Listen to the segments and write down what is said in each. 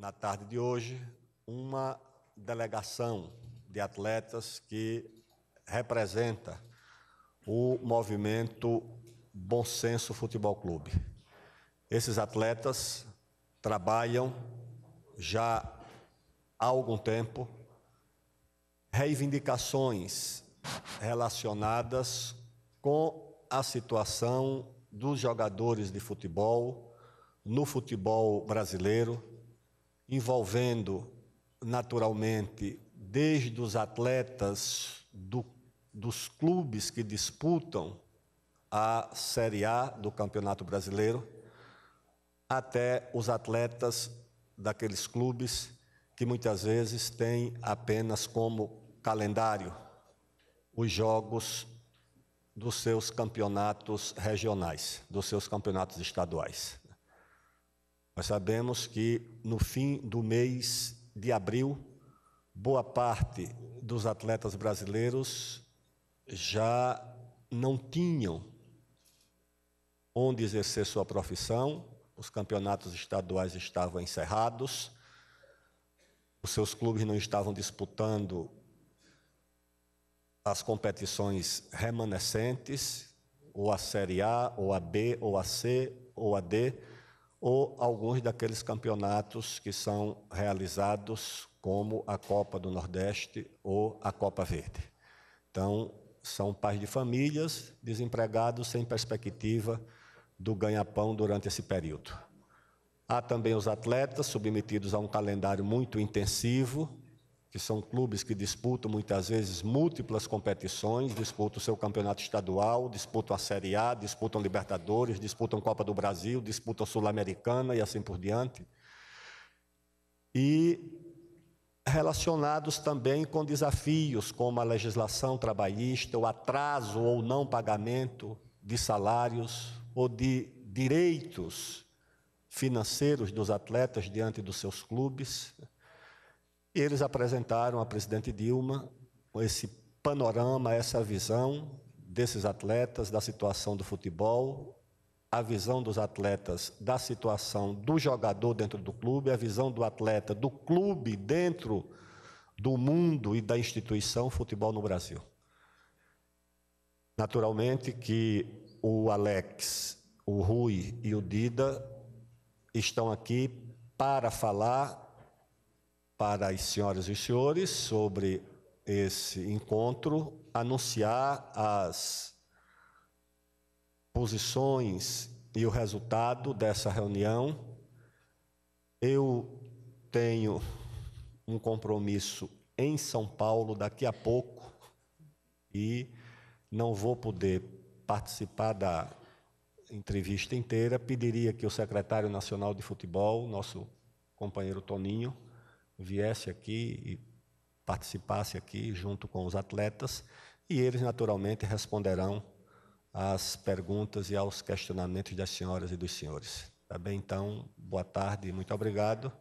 na tarde de hoje, uma delegação de atletas que representa o movimento Bom Senso Futebol Clube. Esses atletas trabalham já há algum tempo reivindicações relacionadas com a situação dos jogadores de futebol no futebol brasileiro, envolvendo naturalmente desde os atletas do, dos clubes que disputam a Série A do Campeonato Brasileiro até os atletas daqueles clubes que muitas vezes têm apenas como calendário os jogos dos seus campeonatos regionais, dos seus campeonatos estaduais. Nós sabemos que no fim do mês de abril, boa parte dos atletas brasileiros já não tinham onde exercer sua profissão, os campeonatos estaduais estavam encerrados, os seus clubes não estavam disputando as competições remanescentes, ou a Série A, ou a B, ou a C, ou a D ou alguns daqueles campeonatos que são realizados, como a Copa do Nordeste ou a Copa Verde. Então, são pais de famílias desempregados sem perspectiva do ganha-pão durante esse período. Há também os atletas submetidos a um calendário muito intensivo, que são clubes que disputam muitas vezes múltiplas competições, disputam o seu campeonato estadual, disputam a Série A, disputam Libertadores, disputam Copa do Brasil, disputam Sul-Americana e assim por diante. E relacionados também com desafios como a legislação trabalhista, o atraso ou não pagamento de salários ou de direitos financeiros dos atletas diante dos seus clubes. E eles apresentaram à presidente Dilma esse panorama, essa visão desses atletas, da situação do futebol, a visão dos atletas da situação do jogador dentro do clube, a visão do atleta do clube dentro do mundo e da instituição futebol no Brasil. Naturalmente que o Alex, o Rui e o Dida estão aqui para falar para as senhoras e senhores sobre esse encontro, anunciar as posições e o resultado dessa reunião. Eu tenho um compromisso em São Paulo daqui a pouco e não vou poder participar da entrevista inteira. Pediria que o secretário nacional de futebol, nosso companheiro Toninho, viesse aqui e participasse aqui junto com os atletas e eles naturalmente responderão às perguntas e aos questionamentos das senhoras e dos senhores. Tá bem? Então, boa tarde, muito obrigado.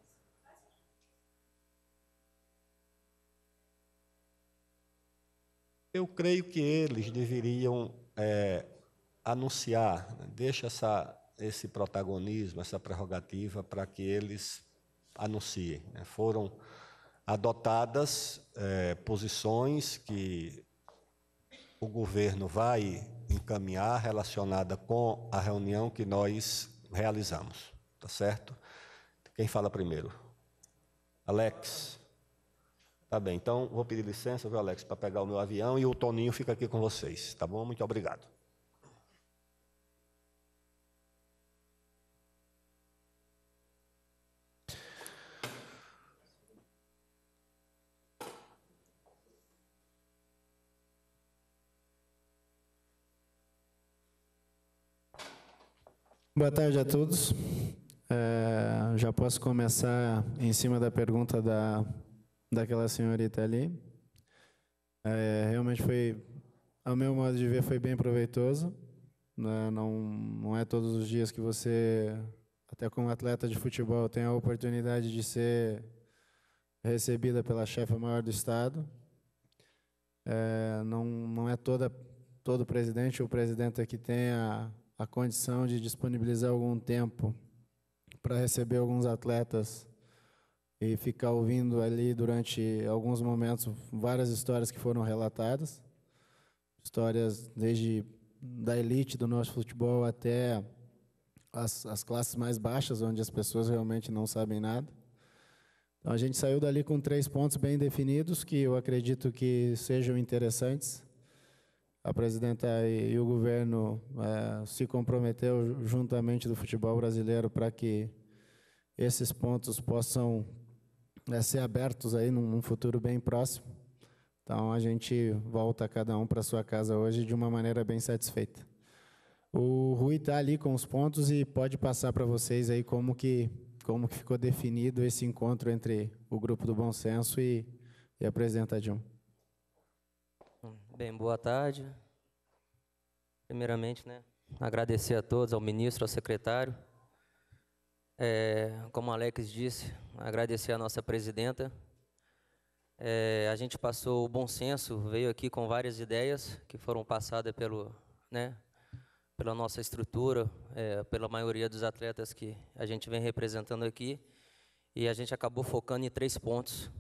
Eu creio que eles deveriam é, anunciar, né, deixa essa, esse protagonismo, essa prerrogativa para que eles anuncie. Né? Foram adotadas é, posições que o governo vai encaminhar relacionada com a reunião que nós realizamos, tá certo? Quem fala primeiro? Alex. Tá bem, então vou pedir licença, viu, Alex, para pegar o meu avião e o Toninho fica aqui com vocês, tá bom? Muito obrigado. Boa tarde a todos. É, já posso começar em cima da pergunta da, daquela senhorita ali. É, realmente foi, ao meu modo de ver, foi bem proveitoso. Né? Não, não é todos os dias que você, até como atleta de futebol, tem a oportunidade de ser recebida pela chefe maior do Estado. É, não, não é toda, todo presidente ou presidenta que tenha a condição de disponibilizar algum tempo para receber alguns atletas e ficar ouvindo ali durante alguns momentos várias histórias que foram relatadas, histórias desde da elite do nosso futebol até as, as classes mais baixas, onde as pessoas realmente não sabem nada. Então a gente saiu dali com três pontos bem definidos que eu acredito que sejam interessantes a presidenta e o governo é, se comprometeu juntamente do futebol brasileiro para que esses pontos possam é, ser abertos aí num, num futuro bem próximo. Então a gente volta cada um para sua casa hoje de uma maneira bem satisfeita. O Rui está ali com os pontos e pode passar para vocês aí como que como que ficou definido esse encontro entre o grupo do Bom Senso e, e a presidenta Dilma. Bem, boa tarde. Primeiramente, né, agradecer a todos, ao ministro, ao secretário. É, como o Alex disse, agradecer à nossa presidenta. É, a gente passou o bom senso, veio aqui com várias ideias que foram passadas pelo, né, pela nossa estrutura, é, pela maioria dos atletas que a gente vem representando aqui. E a gente acabou focando em três pontos,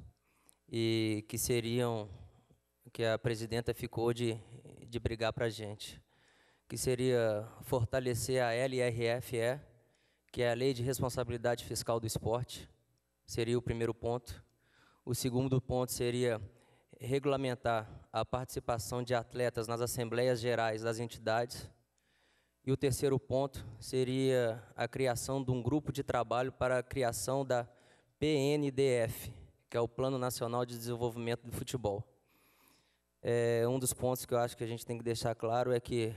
e que seriam que a presidenta ficou de, de brigar para a gente, que seria fortalecer a LRFE, que é a Lei de Responsabilidade Fiscal do Esporte, seria o primeiro ponto. O segundo ponto seria regulamentar a participação de atletas nas assembleias gerais das entidades. E o terceiro ponto seria a criação de um grupo de trabalho para a criação da PNDF, que é o Plano Nacional de Desenvolvimento do Futebol é, um dos pontos que eu acho que a gente tem que deixar claro é que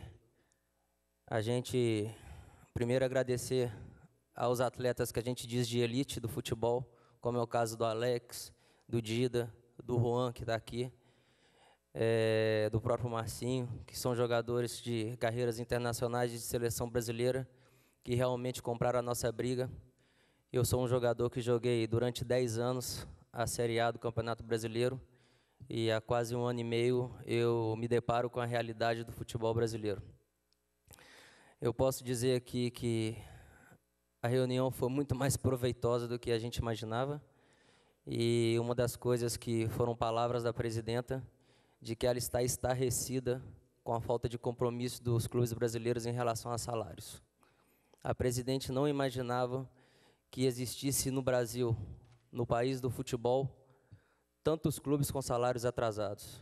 a gente, primeiro, agradecer aos atletas que a gente diz de elite do futebol, como é o caso do Alex, do Dida, do Juan, que está aqui, é, do próprio Marcinho, que são jogadores de carreiras internacionais de seleção brasileira, que realmente compraram a nossa briga. Eu sou um jogador que joguei durante 10 anos a Série A do Campeonato Brasileiro e há quase um ano e meio eu me deparo com a realidade do futebol brasileiro. Eu posso dizer aqui que a reunião foi muito mais proveitosa do que a gente imaginava. E uma das coisas que foram palavras da presidenta de que ela está estarrecida com a falta de compromisso dos clubes brasileiros em relação a salários. A presidente não imaginava que existisse no Brasil, no país do futebol, tantos clubes com salários atrasados.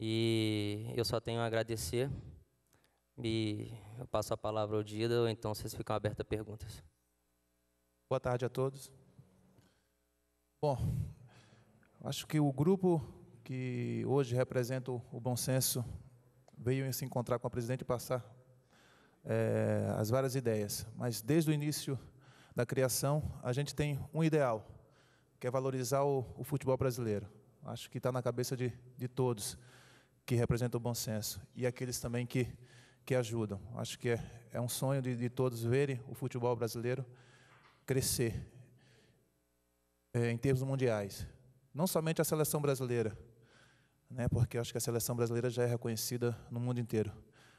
E eu só tenho a agradecer. E eu passo a palavra ao Dida, ou então vocês ficam abertos a perguntas. Boa tarde a todos. Bom, acho que o grupo que hoje representa o bom senso veio se encontrar com a presidente e passar é, as várias ideias. Mas desde o início da criação, a gente tem um ideal, que é valorizar o, o futebol brasileiro. Acho que está na cabeça de, de todos que representam o bom senso e aqueles também que, que ajudam. Acho que é, é um sonho de, de todos verem o futebol brasileiro crescer é, em termos mundiais. Não somente a seleção brasileira, né, porque acho que a seleção brasileira já é reconhecida no mundo inteiro,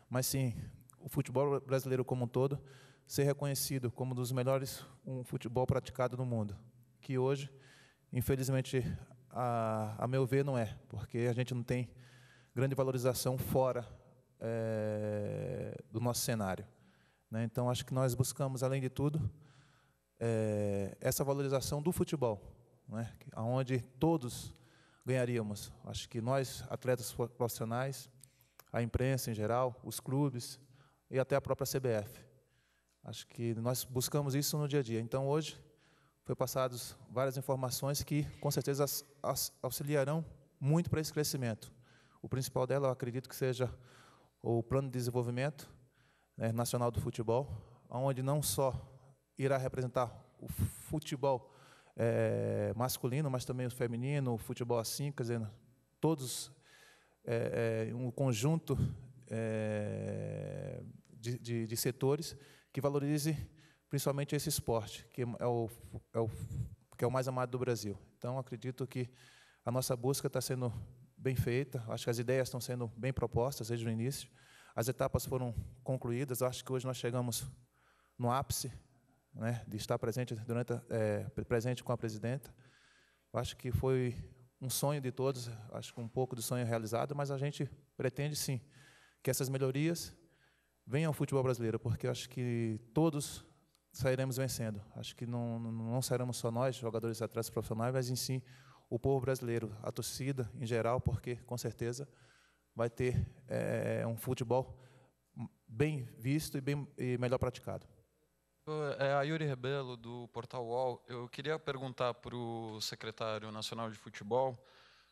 mas sim o futebol brasileiro como um todo ser reconhecido como um dos melhores um futebol praticado no mundo, que hoje Infelizmente, a, a meu ver, não é, porque a gente não tem grande valorização fora é, do nosso cenário. Né? Então, acho que nós buscamos, além de tudo, é, essa valorização do futebol, né? onde todos ganharíamos. Acho que nós, atletas profissionais, a imprensa em geral, os clubes e até a própria CBF. Acho que nós buscamos isso no dia a dia. Então, hoje, foi passadas várias informações que, com certeza, as, as auxiliarão muito para esse crescimento. O principal dela, eu acredito que seja o Plano de Desenvolvimento né, Nacional do Futebol, onde não só irá representar o futebol é, masculino, mas também o feminino, o futebol assim, quer dizer, todos é, é, um conjunto é, de, de, de setores que valorize principalmente esse esporte, que é o, é o, que é o mais amado do Brasil. Então, acredito que a nossa busca está sendo bem feita, acho que as ideias estão sendo bem propostas desde o início, as etapas foram concluídas, acho que hoje nós chegamos no ápice né, de estar presente, durante, é, presente com a presidenta. Acho que foi um sonho de todos, acho que um pouco do sonho realizado, mas a gente pretende sim que essas melhorias venham ao futebol brasileiro, porque acho que todos sairemos vencendo. Acho que não, não sairemos só nós, jogadores atletas profissionais, mas em si o povo brasileiro, a torcida em geral, porque com certeza vai ter é, um futebol bem visto e, bem, e melhor praticado. É a Yuri Rebelo, do Portal UOL. Eu queria perguntar para o secretário nacional de futebol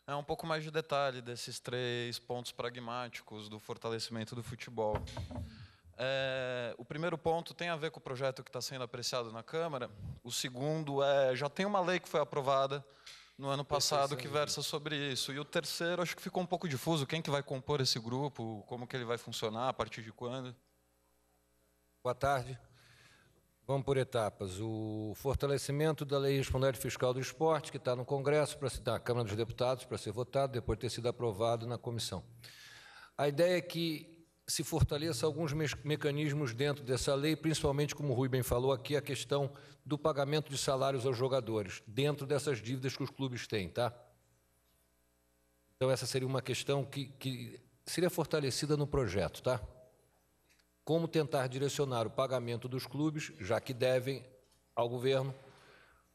é um pouco mais de detalhe desses três pontos pragmáticos do fortalecimento do futebol. É, o primeiro ponto tem a ver com o projeto que está sendo apreciado na Câmara. O segundo é, já tem uma lei que foi aprovada no ano passado que versa sobre isso. E o terceiro, acho que ficou um pouco difuso. Quem que vai compor esse grupo? Como que ele vai funcionar? A partir de quando? Boa tarde. Vamos por etapas. O fortalecimento da Lei Responsabilidade Fiscal do Esporte, que está no Congresso, para na Câmara dos Deputados, para ser votado, depois de ter sido aprovado na comissão. A ideia é que se fortaleça alguns me mecanismos dentro dessa lei, principalmente, como o Rui bem falou aqui, a questão do pagamento de salários aos jogadores, dentro dessas dívidas que os clubes têm, tá? Então, essa seria uma questão que, que seria fortalecida no projeto, tá? Como tentar direcionar o pagamento dos clubes, já que devem ao governo,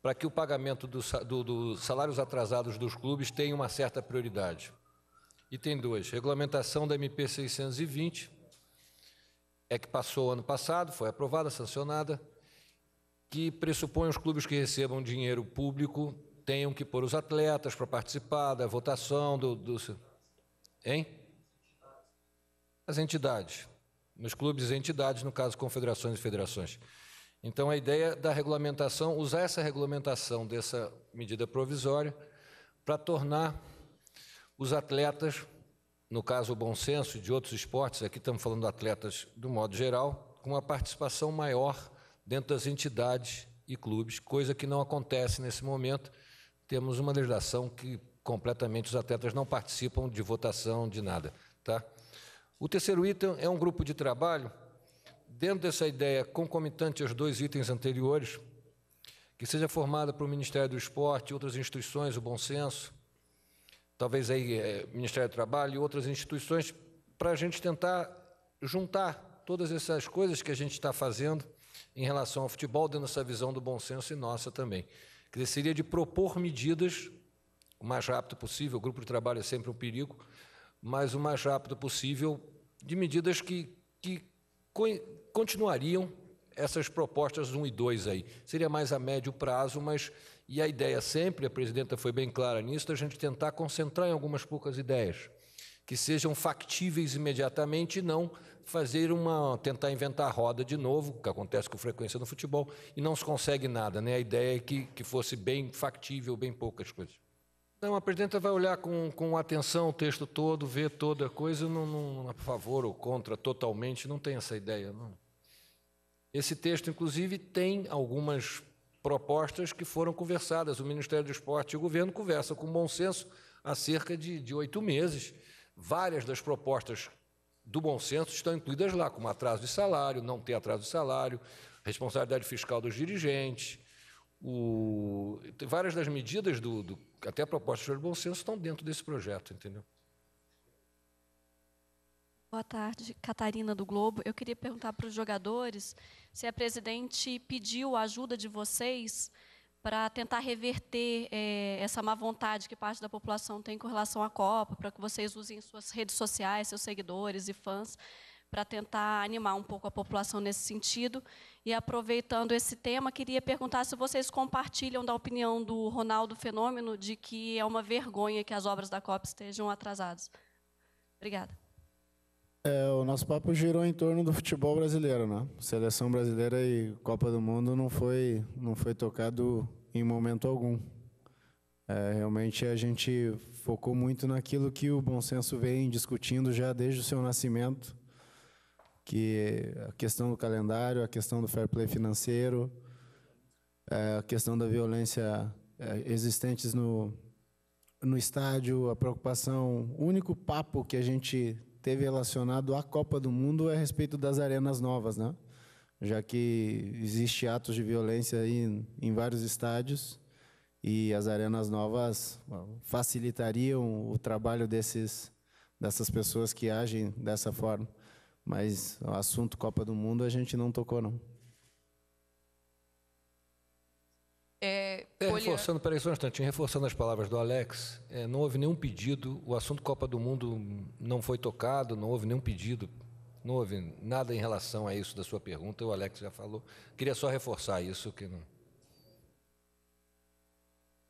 para que o pagamento dos do, do salários atrasados dos clubes tenha uma certa prioridade. Item 2, regulamentação da MP 620, é que passou ano passado, foi aprovada, sancionada, que pressupõe os clubes que recebam dinheiro público tenham que pôr os atletas para participar da votação do, do... Hein? As entidades. Nos clubes, entidades, no caso, confederações e federações. Então, a ideia da regulamentação, usar essa regulamentação dessa medida provisória para tornar os atletas, no caso o bom senso de outros esportes, aqui estamos falando de atletas do modo geral, com uma participação maior dentro das entidades e clubes, coisa que não acontece nesse momento. Temos uma legislação que completamente os atletas não participam de votação, de nada. Tá? O terceiro item é um grupo de trabalho, dentro dessa ideia concomitante aos dois itens anteriores, que seja formada para o Ministério do Esporte, outras instituições, o Bom Senso, talvez aí é, Ministério do Trabalho e outras instituições, para a gente tentar juntar todas essas coisas que a gente está fazendo em relação ao futebol, dando essa visão do bom senso e nossa também. Que seria de propor medidas o mais rápido possível, o grupo de trabalho é sempre um perigo, mas o mais rápido possível de medidas que, que continuariam essas propostas 1 e 2 aí. Seria mais a médio prazo, mas e a ideia sempre, a presidenta foi bem clara nisso, da gente tentar concentrar em algumas poucas ideias que sejam factíveis imediatamente e não fazer uma tentar inventar a roda de novo, que acontece com frequência no futebol, e não se consegue nada, né? A ideia é que, que fosse bem factível, bem poucas coisas. Não, a presidenta vai olhar com, com atenção o texto todo, ver toda a coisa, não, não a é favor ou contra totalmente, não tem essa ideia, não. Esse texto, inclusive, tem algumas propostas que foram conversadas. O Ministério do Esporte e o governo conversam com bom senso há cerca de oito meses. Várias das propostas do bom senso estão incluídas lá, como atraso de salário, não ter atraso de salário, responsabilidade fiscal dos dirigentes. O... Várias das medidas, do, do... até propostas do bom senso, estão dentro desse projeto, entendeu? Boa tarde, Catarina do Globo. Eu queria perguntar para os jogadores se a presidente pediu a ajuda de vocês para tentar reverter é, essa má vontade que parte da população tem com relação à Copa, para que vocês usem suas redes sociais, seus seguidores e fãs, para tentar animar um pouco a população nesse sentido. E aproveitando esse tema, queria perguntar se vocês compartilham da opinião do Ronaldo Fenômeno de que é uma vergonha que as obras da Copa estejam atrasadas. Obrigada. É, o nosso papo girou em torno do futebol brasileiro, né? Seleção brasileira e Copa do Mundo não foi, não foi tocado em momento algum. É, realmente a gente focou muito naquilo que o bom senso vem discutindo já desde o seu nascimento, que é a questão do calendário, a questão do fair play financeiro, é, a questão da violência é, existentes no, no estádio, a preocupação, o único papo que a gente teve relacionado à Copa do Mundo é a respeito das arenas novas, né? Já que existe atos de violência aí em vários estádios e as arenas novas facilitariam o trabalho desses dessas pessoas que agem dessa forma. Mas o assunto Copa do Mundo a gente não tocou não. É, é reforçando, peraí só um instantinho, reforçando as palavras do Alex, é, não houve nenhum pedido, o assunto Copa do Mundo não foi tocado, não houve nenhum pedido, não houve nada em relação a isso da sua pergunta, o Alex já falou. Queria só reforçar isso que não.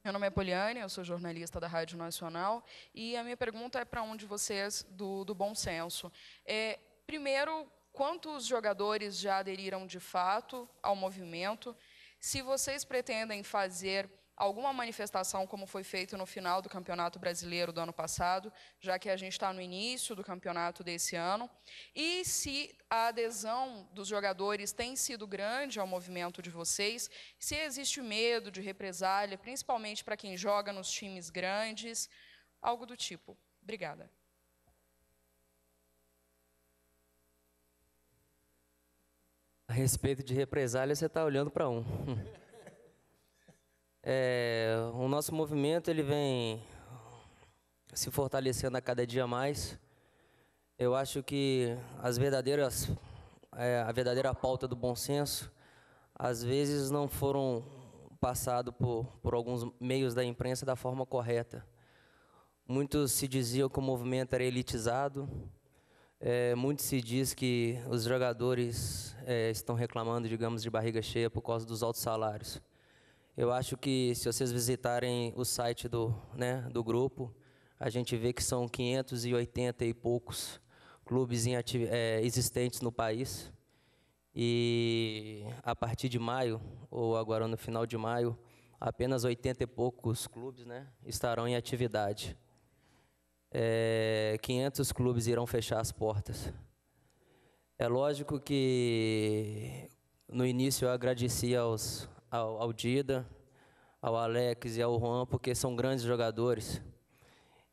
Meu nome é Poliane, eu sou jornalista da Rádio Nacional e a minha pergunta é para um de vocês do, do bom senso. É, primeiro, quantos jogadores já aderiram de fato ao movimento? Se vocês pretendem fazer alguma manifestação, como foi feito no final do Campeonato Brasileiro do ano passado, já que a gente está no início do campeonato desse ano, e se a adesão dos jogadores tem sido grande ao movimento de vocês, se existe medo de represália, principalmente para quem joga nos times grandes, algo do tipo. Obrigada. A respeito de represália, você está olhando para um. É, o nosso movimento ele vem se fortalecendo a cada dia mais. Eu acho que as verdadeiras, é, a verdadeira pauta do bom senso, às vezes não foram passado por, por alguns meios da imprensa da forma correta. Muitos se diziam que o movimento era elitizado, é, muito se diz que os jogadores é, estão reclamando, digamos, de barriga cheia por causa dos altos salários. Eu acho que se vocês visitarem o site do, né, do grupo, a gente vê que são 580 e poucos clubes é, existentes no país. E a partir de maio, ou agora no final de maio, apenas 80 e poucos clubes né, estarão em atividade é, 500 clubes irão fechar as portas. É lógico que no início eu agradeci aos, ao, ao Dida, ao Alex e ao Juan, porque são grandes jogadores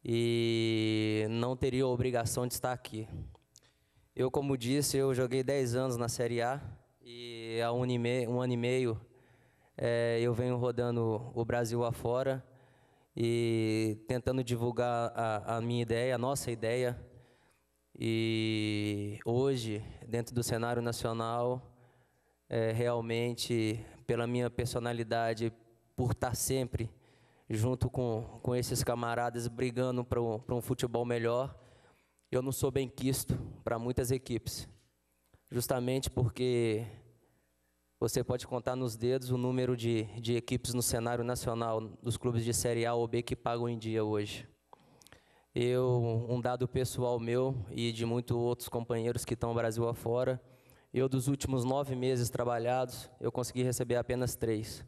e não teria a obrigação de estar aqui. Eu, como disse, eu joguei 10 anos na Série A e há um ano e meio, um ano e meio é, eu venho rodando o Brasil afora e tentando divulgar a, a minha ideia, a nossa ideia. E hoje, dentro do cenário nacional, é, realmente, pela minha personalidade, por estar sempre junto com, com esses camaradas brigando para um, um futebol melhor, eu não sou bem quisto para muitas equipes, justamente porque você pode contar nos dedos o número de, de equipes no cenário nacional dos clubes de Série A ou B que pagam em dia hoje. Eu, um dado pessoal meu e de muitos outros companheiros que estão Brasil afora, eu dos últimos nove meses trabalhados, eu consegui receber apenas três.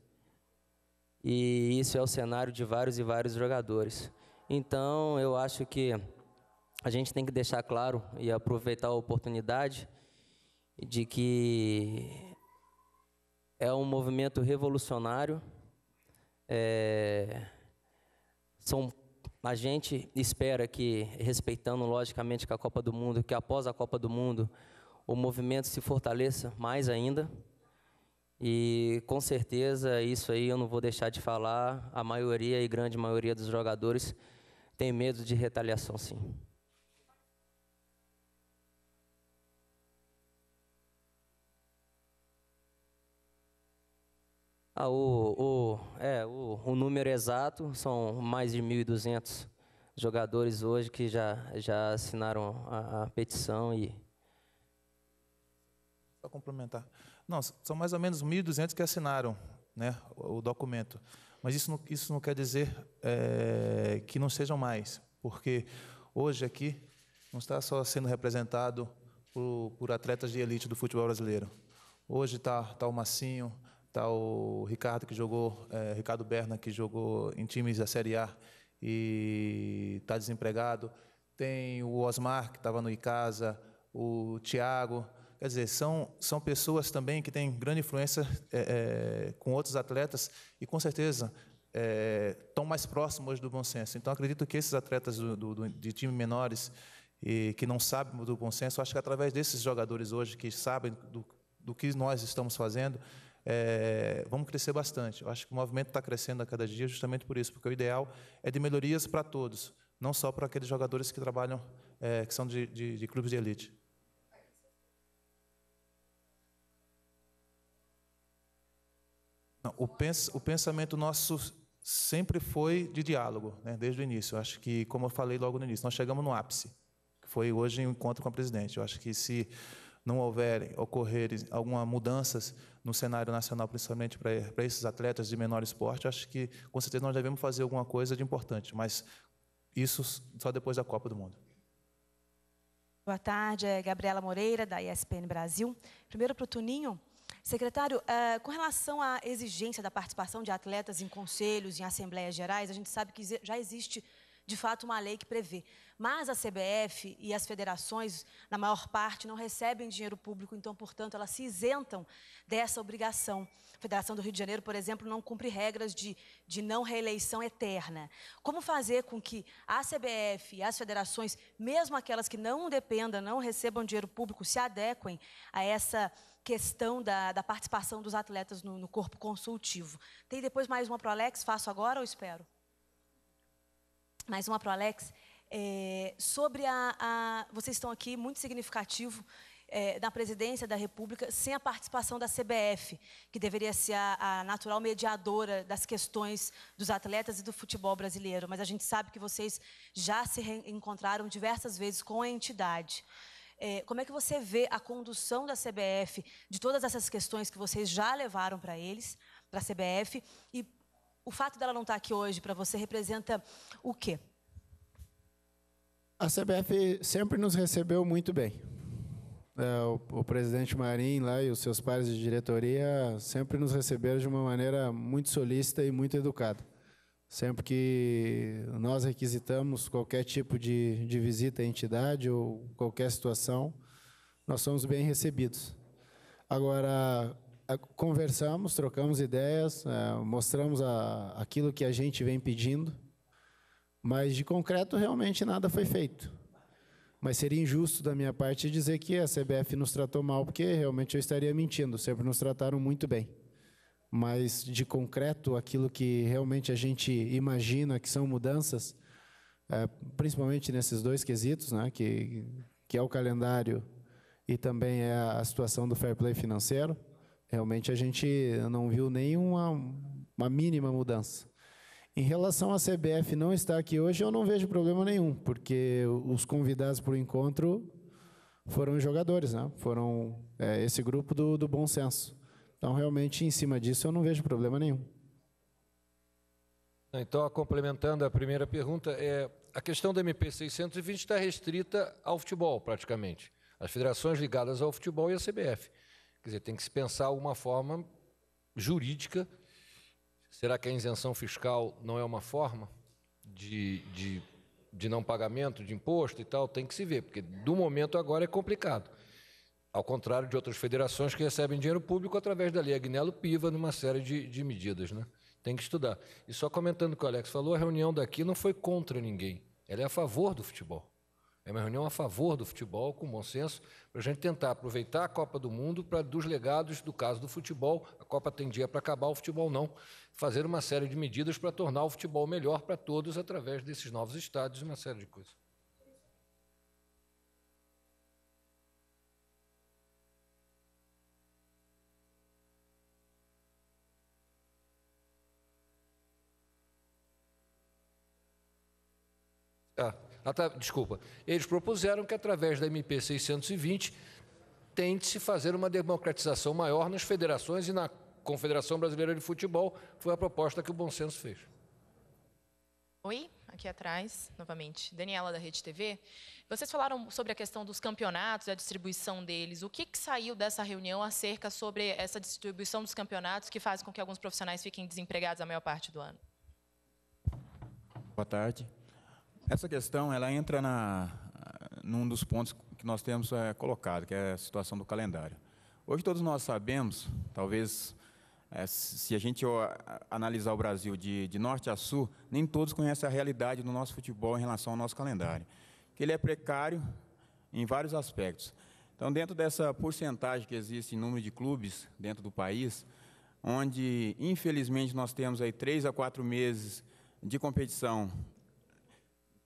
E isso é o cenário de vários e vários jogadores. Então, eu acho que a gente tem que deixar claro e aproveitar a oportunidade de que é um movimento revolucionário. É, são, a gente espera que, respeitando logicamente que a Copa do Mundo, que após a Copa do Mundo o movimento se fortaleça mais ainda. E com certeza, isso aí eu não vou deixar de falar, a maioria e grande maioria dos jogadores tem medo de retaliação, sim. Ah, o, o, é, o, o número exato são mais de 1.200 jogadores hoje que já, já assinaram a, a petição e... Só complementar. Não, são mais ou menos 1.200 que assinaram né, o documento. Mas isso não, isso não quer dizer é, que não sejam mais, porque hoje aqui não está só sendo representado por, por atletas de elite do futebol brasileiro. Hoje está tá o Massinho, Tá o Ricardo que jogou, é, Ricardo Berna que jogou em times da Série A e está desempregado. Tem o Osmar que estava no Icasa, o Thiago. Quer dizer, são, são pessoas também que têm grande influência é, é, com outros atletas e com certeza estão mais próximos do bom senso. Então acredito que esses atletas do, do, de time menores e que não sabem do bom senso, acho que através desses jogadores hoje que sabem do, do que nós estamos fazendo é, vamos crescer bastante. Eu acho que o movimento está crescendo a cada dia justamente por isso, porque o ideal é de melhorias para todos, não só para aqueles jogadores que trabalham, é, que são de, de, de clubes de elite. Não, o, pens, o pensamento nosso sempre foi de diálogo, né, desde o início. Eu acho que, como eu falei logo no início, nós chegamos no ápice, que foi hoje o um encontro com a presidente. Eu acho que se não houverem ocorrerem alguma mudanças no cenário nacional, principalmente para esses atletas de menor esporte, acho que com certeza nós devemos fazer alguma coisa de importante, mas isso só depois da Copa do Mundo. Boa tarde, é Gabriela Moreira, da ESPN Brasil. Primeiro para o Tuninho. Secretário, eh, com relação à exigência da participação de atletas em conselhos, em assembleias gerais, a gente sabe que já existe, de fato, uma lei que prevê. Mas a CBF e as federações, na maior parte, não recebem dinheiro público, então, portanto, elas se isentam dessa obrigação. A Federação do Rio de Janeiro, por exemplo, não cumpre regras de, de não reeleição eterna. Como fazer com que a CBF e as federações, mesmo aquelas que não dependam, não recebam dinheiro público, se adequem a essa questão da, da participação dos atletas no, no corpo consultivo? Tem depois mais uma para o Alex? Faço agora ou espero? Mais uma para o Alex? É, sobre a, a, Vocês estão aqui, muito significativo, é, eh, na presidência da República, sem a participação da CBF, que deveria ser a, a, natural mediadora das questões dos atletas e do futebol brasileiro. Mas a gente sabe que vocês já se reencontraram diversas vezes com a entidade. É, como é que você vê a condução da CBF de todas essas questões que vocês já levaram para eles, para a CBF? E o fato dela não estar aqui hoje para você representa o quê? A CBF sempre nos recebeu muito bem. É, o, o, presidente Marim lá e os seus pares de diretoria sempre nos receberam de uma maneira muito solícita e muito educada. Sempre que nós requisitamos qualquer tipo de, de visita à entidade ou qualquer situação, nós somos bem recebidos. Agora, conversamos, trocamos ideias, é, mostramos a, aquilo que a gente vem pedindo mas de concreto, realmente nada foi feito. Mas seria injusto da minha parte dizer que a CBF nos tratou mal, porque realmente eu estaria mentindo. Sempre nos trataram muito bem. Mas de concreto, aquilo que realmente a gente imagina que são mudanças, é, principalmente nesses dois quesitos, né, que, que é o calendário e também é a situação do fair play financeiro, realmente a gente não viu nenhuma uma mínima mudança. Em relação à CBF não estar aqui hoje, eu não vejo problema nenhum, porque os convidados para o encontro foram jogadores, né? foram é, esse grupo do, do bom senso. Então, realmente, em cima disso, eu não vejo problema nenhum. Então, complementando a primeira pergunta, é, a questão da MP 620 está restrita ao futebol, praticamente. As federações ligadas ao futebol e à CBF. Quer dizer, tem que se pensar alguma forma jurídica Será que a isenção fiscal não é uma forma de, de, de não pagamento de imposto e tal? Tem que se ver, porque do momento agora é complicado. Ao contrário de outras federações que recebem dinheiro público através da lei Agnello Piva, numa série de, de medidas. Né? Tem que estudar. E só comentando o que o Alex falou, a reunião daqui não foi contra ninguém. Ela é a favor do futebol. É uma reunião a favor do futebol, com bom senso, para a gente tentar aproveitar a Copa do Mundo para, dos legados do caso do futebol, a Copa tem dia para acabar, o futebol não, fazer uma série de medidas para tornar o futebol melhor para todos através desses novos estádios e uma série de coisas. desculpa, eles propuseram que através da MP 620 tente-se fazer uma democratização maior nas federações e na Confederação Brasileira de Futebol. Foi a proposta que o Bom Senso fez. Oi, aqui atrás, novamente, Daniela da Rede TV. Vocês falaram sobre a questão dos campeonatos e a distribuição deles. O que, que saiu dessa reunião acerca sobre essa distribuição dos campeonatos que faz com que alguns profissionais fiquem desempregados a maior parte do ano? Boa tarde. Essa questão ela entra na, num dos pontos que nós temos é, colocado, que é a situação do calendário. Hoje todos nós sabemos, talvez é, se a gente analisar o Brasil de, de, norte a sul, nem todos conhecem a realidade do nosso futebol em relação ao nosso calendário. Que ele é precário em vários aspectos. Então, dentro dessa porcentagem que existe em número de clubes dentro do país, onde infelizmente nós temos aí três a quatro meses de competição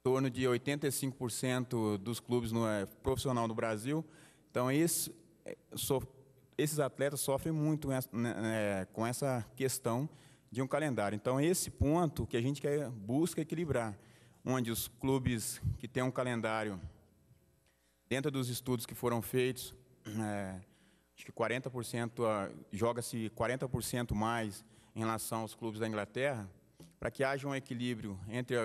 torno de 85% dos clubes no, é, profissional no Brasil. Então, é, so, esses atletas sofrem muito né, né, com essa questão de um calendário. Então, esse ponto que a gente quer, busca equilibrar, onde os clubes que têm um calendário, dentro dos estudos que foram feitos, é, acho que 40% ah, joga-se 40% mais em relação aos clubes da Inglaterra, para que haja um equilíbrio entre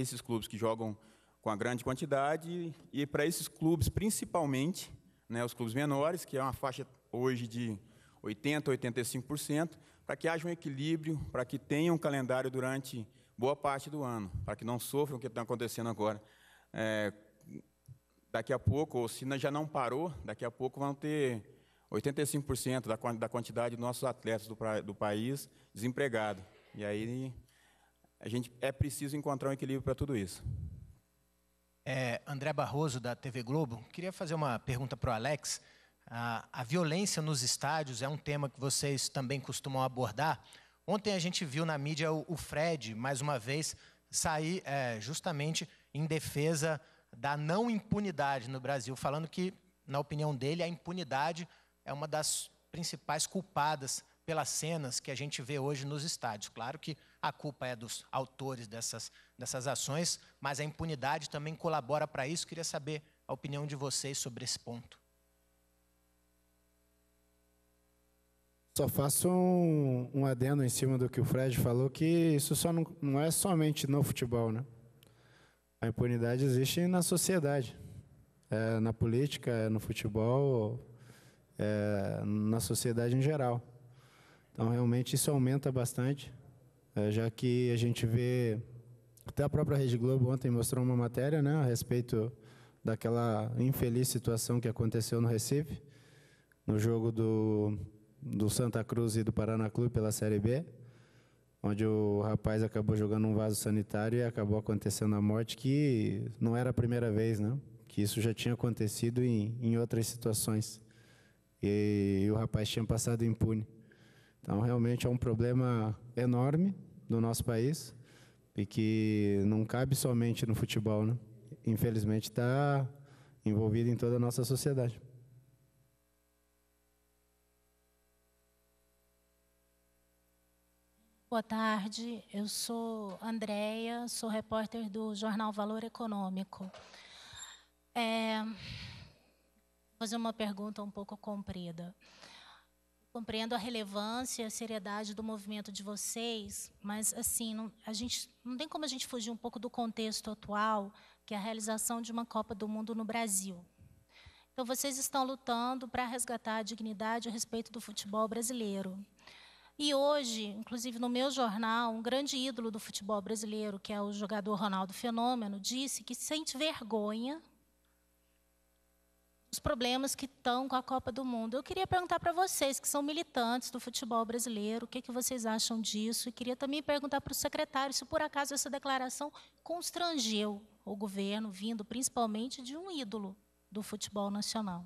esses clubes que jogam com a grande quantidade e para esses clubes, principalmente, né, os clubes menores, que é uma faixa hoje de 80%, 85%, para que haja um equilíbrio, para que tenha um calendário durante boa parte do ano, para que não sofram o que está acontecendo agora. É, daqui a pouco, ou se já não parou, daqui a pouco vão ter 85% da, da quantidade de nossos atletas do, do país desempregado. E aí a gente é preciso encontrar um equilíbrio para tudo isso. É, André Barroso, da TV Globo, queria fazer uma pergunta para o Alex. A, a violência nos estádios é um tema que vocês também costumam abordar. Ontem a gente viu na mídia o, o Fred, mais uma vez, sair é, justamente em defesa da não impunidade no Brasil, falando que, na opinião dele, a impunidade é uma das principais culpadas pelas cenas que a gente vê hoje nos estádios. Claro que a culpa é dos autores dessas, dessas ações, mas a impunidade também colabora para isso. Queria saber a opinião de vocês sobre esse ponto. Só faço um, um adendo em cima do que o Fred falou, que isso só não, não é somente no futebol, né? A impunidade existe na sociedade, é, na política, é no futebol, é, na sociedade em geral. Então, realmente, isso aumenta bastante. É, já que a gente vê até a própria Rede Globo ontem mostrou uma matéria, né, a respeito daquela infeliz situação que aconteceu no Recife, no jogo do, do Santa Cruz e do Paraná Clube pela Série B, onde o rapaz acabou jogando um vaso sanitário e acabou acontecendo a morte, que não era a primeira vez, né? Que isso já tinha acontecido em, em outras situações. E, e o rapaz tinha passado impune. Então, realmente é um problema enorme do nosso país e que não cabe somente no futebol, né? Infelizmente está envolvido em toda a nossa sociedade. Boa tarde, eu sou Andréia, sou repórter do jornal Valor Econômico. É, vou fazer uma pergunta um pouco comprida. Compreendo a relevância e a seriedade do movimento de vocês, mas assim, não, a gente não tem como a gente fugir um pouco do contexto atual, que é a realização de uma Copa do Mundo no Brasil. Então vocês estão lutando para resgatar a dignidade e o respeito do futebol brasileiro. E hoje, inclusive no meu jornal, um grande ídolo do futebol brasileiro, que é o jogador Ronaldo Fenômeno, disse que sente vergonha os problemas que estão com a Copa do Mundo. Eu queria perguntar para vocês, que são militantes do futebol brasileiro, o que, que vocês acham disso? E queria também perguntar para o secretário se, por acaso, essa declaração constrangeu o governo, vindo principalmente de um ídolo do futebol nacional.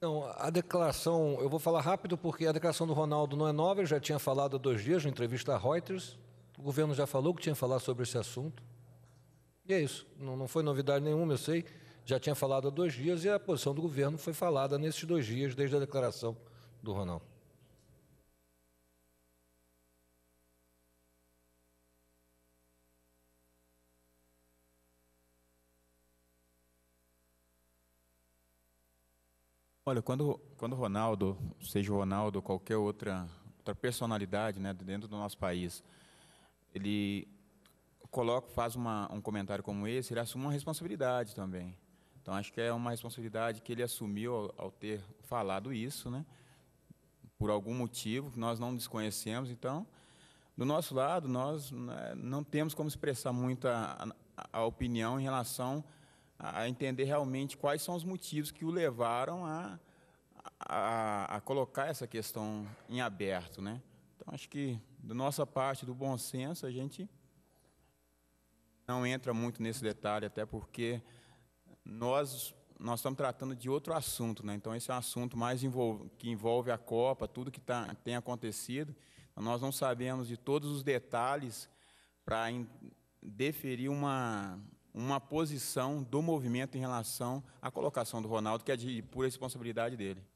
Não, a declaração, eu vou falar rápido porque a declaração do Ronaldo não é nova, ele já tinha falado há dois dias, na entrevista à Reuters, o governo já falou que tinha que falar sobre esse assunto. E é isso. Não, não foi novidade nenhuma, eu sei. Já tinha falado há dois dias e a posição do governo foi falada nesses dois dias, desde a declaração do Ronaldo. Olha, quando, quando o Ronaldo, seja o Ronaldo ou qualquer outra, outra personalidade né, dentro do nosso país, ele coloca, faz uma, um comentário como esse, ele assume uma responsabilidade também. Então, acho que é uma responsabilidade que ele assumiu ao, ao ter falado isso, né? por algum motivo que nós não desconhecemos. Então, do nosso lado, nós né, não temos como expressar muito a, a, a opinião em relação a entender realmente quais são os motivos que o levaram a, a, a colocar essa questão em aberto. Né? Então, acho que da nossa parte, do bom senso, a gente não entra muito nesse detalhe, até porque nós nós estamos tratando de outro assunto, né? Então esse é um assunto mais que envolve a Copa, tudo que tá, tem acontecido. Então, nós não sabemos de todos os detalhes para deferir uma uma posição do movimento em relação à colocação do Ronaldo, que é de pura responsabilidade dele.